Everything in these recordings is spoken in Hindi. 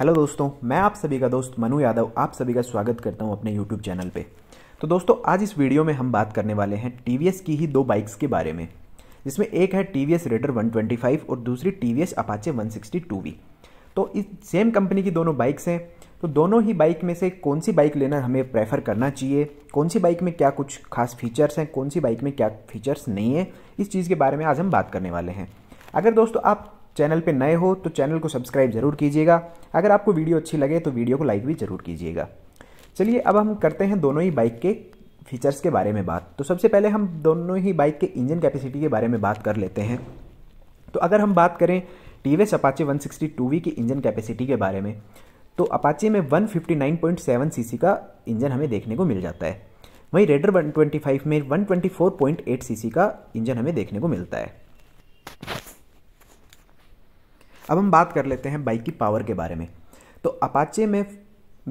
हेलो दोस्तों मैं आप सभी का दोस्त मनु यादव आप सभी का स्वागत करता हूं अपने यूट्यूब चैनल पे तो दोस्तों आज इस वीडियो में हम बात करने वाले हैं टी की ही दो बाइक्स के बारे में जिसमें एक है T V S Raider one और दूसरी T V S Apache one तो इस सेम कंपनी की दोनों बाइक्स हैं तो दोनों ही बाइक में से कौन सी बाइक लेना हमें प्रेफर करना चाहिए कौन सी बाइक में क्या कुछ खास फीचर्स हैं कौन सी बाइक में क्या फीचर्स नहीं है इस चीज़ के बारे में आज हम बात करने वाले हैं अगर दोस्तों आप चैनल पे नए हो तो चैनल को सब्सक्राइब ज़रूर कीजिएगा अगर आपको वीडियो अच्छी लगे तो वीडियो को लाइक भी ज़रूर कीजिएगा चलिए अब हम करते हैं दोनों ही बाइक के फीचर्स के बारे में बात तो सबसे पहले हम दोनों ही बाइक के इंजन कैपेसिटी के बारे में बात कर लेते हैं तो अगर हम बात करें T V S Apache one की इंजन कैपेसिटी के बारे में तो अपाचे में 159.7 सीसी का इंजन हमें देखने को मिल जाता है वहीं रेडर 125 में 124.8 सीसी का इंजन हमें देखने को मिलता है अब हम बात कर लेते हैं बाइक की पावर के बारे में तो अपाचे में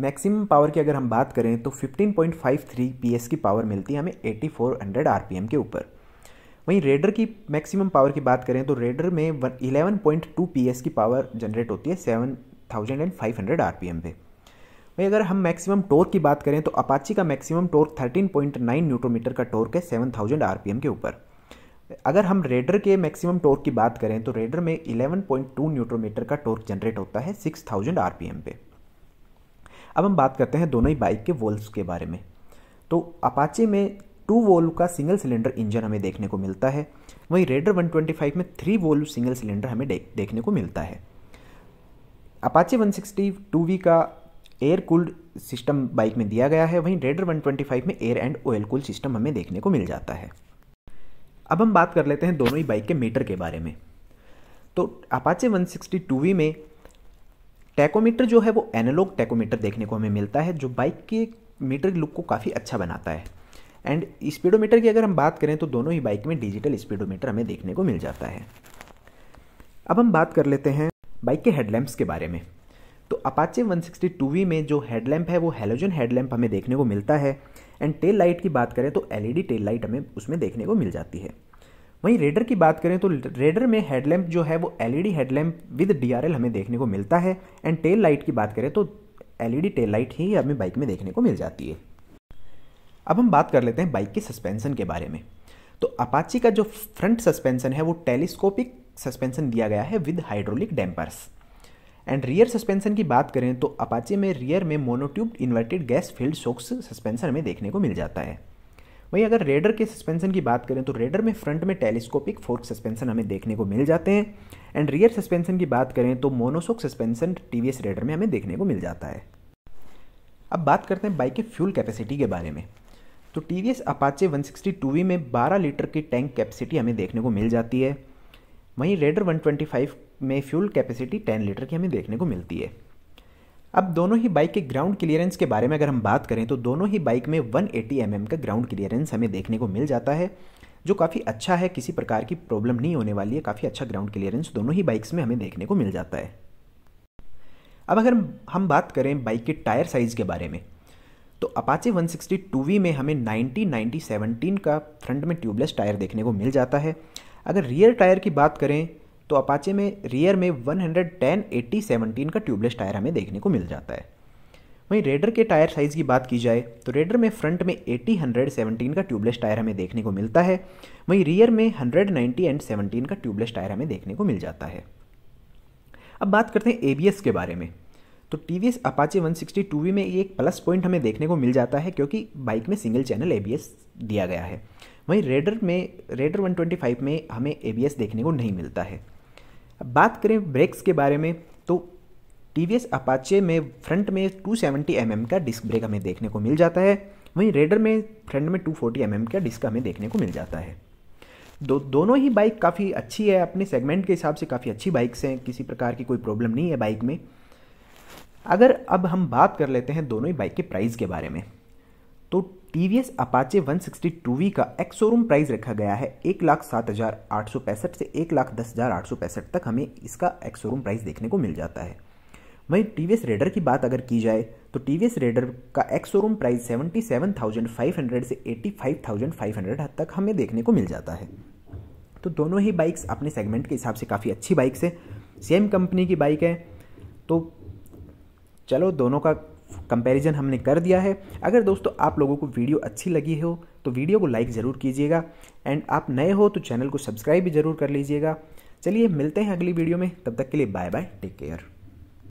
मैक्सिमम पावर की अगर हम बात करें तो 15.53 पॉइंट की पावर मिलती है हमें 8400 फोर के ऊपर वहीं रेडर की मैक्सिमम पावर की बात करें तो रेडर में 11.2 पॉइंट की पावर जनरेट होती है 7500 आरपीएम पे वहीं अगर हम मैक्सिमम टोर्क की बात करें तो अपाची का मैक्सिमम टोर्क 13.9 न्यूट्रोमीटर का टोर्क है 7000 थाउजेंड के ऊपर अगर हम रेडर के मैक्सिमम टॉर्क की बात करें तो रेडर में 11.2 पॉइंट मीटर का टॉर्क जनरेट होता है 6000 आरपीएम पे अब हम बात करते हैं दोनों ही बाइक के वोल्स के बारे में तो अपाचे में टू वोल्व का सिंगल सिलेंडर इंजन हमें देखने को मिलता है वहीं रेडर 125 में थ्री वोल्व सिंगल सिलेंडर हमें देखने को मिलता है अपाचे 160 का एयर कूल्ड सिस्टम बाइक में दिया गया है वहीं रेडर 125 में air and oil cool system हमें देखने को मिल जाता है अब हम बात कर लेते हैं दोनों ही बाइक के मीटर के बारे में तो अपाचे सिक्सटी में टैकोमीटर जो है वो एनालॉग टैकोमीटर देखने को हमें मिलता है जो बाइक के मीटर लुक को काफ़ी अच्छा बनाता है एंड स्पीडोमीटर की अगर हम बात करें तो दोनों ही बाइक में डिजिटल स्पीडोमीटर हमें देखने को मिल जाता है अब हम बात कर लेते हैं बाइक के हेडलैम्प्स के बारे में तो अपाचे 162V में जो हेडलैम्प है वो हेलोजन हेडलैम्प हमें देखने को मिलता है एंड टेल लाइट की बात करें तो एलईडी टेल लाइट हमें उसमें देखने को मिल जाती है वहीं रेडर की बात करें तो रेडर में हेडलैम्प जो है वो एलईडी हेडलैम्प विद डीआरएल हमें देखने को मिलता है एंड टेल लाइट की बात करें तो एलईडी टेल लाइट ही हमें बाइक में देखने को मिल जाती है अब हम बात कर लेते हैं बाइक के सस्पेंसन के बारे में तो अपाची का जो फ्रंट सस्पेंसन है वो टेलीस्कोपिक सस्पेंसन दिया गया है with hydraulic dampers and rear suspension की बात करें तो अपाचे में रियर में monotube inverted gas filled shocks suspension हमें देखने को मिल जाता है वहीं अगर रेडर के सस्पेंशन की बात करें तो रेडर में फ्रंट में टेलीस्कोपिक फोर्क सस्पेंशन हमें देखने को मिल जाते हैं एंड रियर सस्पेंशन की बात करें तो मोनोसोक सस्पेंशन टीवीएस रेडर में हमें देखने को मिल जाता है अब बात करते हैं बाइक के फ्यूल कैपेसिटी के बारे में तो T V S Apache one sixty two V में बारह लीटर की टैंक कैपेसिटी हमें देखने को मिल जाती है वहीं रेडर 125 में फ्यूल कैपेसिटी 10 लीटर की हमें देखने को मिलती है अब दोनों ही बाइक के ग्राउंड क्लियरेंस के बारे में अगर हम बात करें तो दोनों ही बाइक में 180 एटी mm का ग्राउंड क्लियरेंस हमें देखने को मिल जाता है जो काफ़ी अच्छा है किसी प्रकार की प्रॉब्लम नहीं होने वाली है काफ़ी अच्छा ग्राउंड क्लियरेंस दोनों ही बाइक्स में हमें देखने को मिल जाता है अब अगर हम बात करें बाइक के टायर साइज़ के बारे में तो अपाचे सिक्सटी में हमें 90 90 17 का फ्रंट में ट्यूबलेस टायर देखने को मिल जाता है अगर रियर टायर की बात करें तो अपाचे में रियर में 110 एट्टी सेवनटीन का ट्यूबलेस टायर हमें देखने को मिल जाता है वहीं रेडर के टायर साइज़ की बात की जाए तो रेडर में फ्रंट में 80 हंड्रेड सेवनटीन का ट्यूबलेस टायर हमें देखने को मिलता है वहीं रियर में 190 एंड 17 का ट्यूबलेस टायर हमें देखने को मिल जाता है अब बात करते हैं ए के बारे में तो T V S Apache one sixty two V में एक प्लस पॉइंट हमें देखने को मिल जाता है क्योंकि बाइक में single channel A B S दिया गया है वहीं रेडर में रेडर वन ट्वेंटी फाइव में हमें ए बी एस देखने को नहीं मिलता है अब बात करें ब्रेक्स के बारे में तो टी वी अपाचे में फ्रंट में 270 सेवेंटी mm का डिस्क ब्रेक हमें देखने को मिल जाता है वहीं रेडर में फ्रंट में 240 फोर्टी mm का डिस्क हमें देखने को मिल जाता है दो दोनों ही बाइक काफ़ी अच्छी है अपने सेगमेंट के हिसाब से काफ़ी अच्छी बाइक्स हैं किसी प्रकार की कोई प्रॉब्लम नहीं है बाइक में अगर अब हम बात कर लेते हैं दोनों ही बाइक के प्राइस के बारे में तो T V S Apache one sixty two V का एक्स शोरूम प्राइस रखा गया है एक लाख सात हज़ार आठ सौ पैंसठ से एक लाख दस हज़ार आठ सौ पैंसठ तक हमें इसका एक्स शोरूम प्राइस देखने को मिल जाता है वहीं टी वी एस रेडर की बात अगर की जाए तो टी वी एस रेडर का ex showroom price seventy seven thousand five hundred से eighty five thousand five hundred हद तक हमें देखने को मिल जाता है तो दोनों ही बाइक्स अपने सेगमेंट के हिसाब से काफ़ी अच्छी बाइक्स हैं सेम कंपनी की बाइक है तो चलो दोनों का कंपैरिजन हमने कर दिया है अगर दोस्तों आप लोगों को वीडियो अच्छी लगी हो तो वीडियो को लाइक ज़रूर कीजिएगा एंड आप नए हो तो चैनल को सब्सक्राइब भी ज़रूर कर लीजिएगा चलिए मिलते हैं अगली वीडियो में तब तक के लिए बाय बाय टेक केयर